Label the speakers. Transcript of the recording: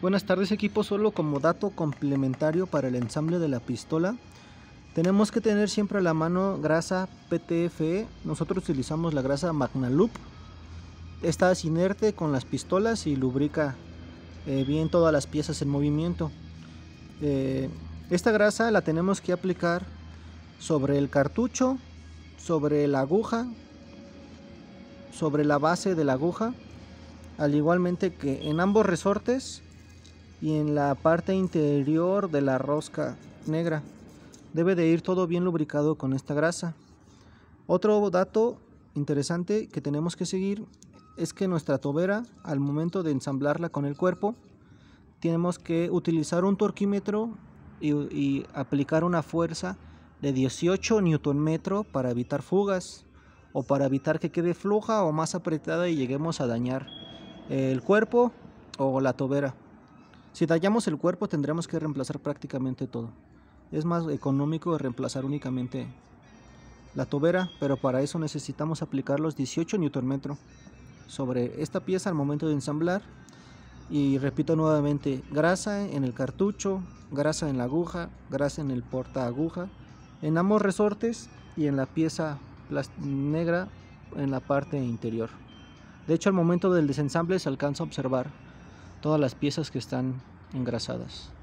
Speaker 1: Buenas tardes equipo, solo como dato complementario para el ensamble de la pistola, tenemos que tener siempre a la mano grasa PTFE, nosotros utilizamos la grasa Magnalup, esta es inerte con las pistolas y lubrica eh, bien todas las piezas en movimiento. Eh, esta grasa la tenemos que aplicar sobre el cartucho, sobre la aguja, sobre la base de la aguja, al igualmente que en ambos resortes y en la parte interior de la rosca negra. Debe de ir todo bien lubricado con esta grasa. Otro dato interesante que tenemos que seguir es que nuestra tobera, al momento de ensamblarla con el cuerpo, tenemos que utilizar un torquímetro y, aplicar una fuerza de 18 Nm para evitar fugas o para evitar que quede floja o más apretada y lleguemos a dañar el cuerpo o la tobera. Si tallamos el cuerpo tendremos que reemplazar prácticamente todo. Es más económico reemplazar únicamente la tobera, pero para eso necesitamos aplicar los 18 Nm sobre esta pieza al momento de ensamblar. Y repito nuevamente, grasa en el cartucho, grasa en la aguja, grasa en el porta aguja, en ambos resortes y en la pieza negra en la parte interior. De hecho al momento del desensamble se alcanza a observar todas las piezas que están engrasadas.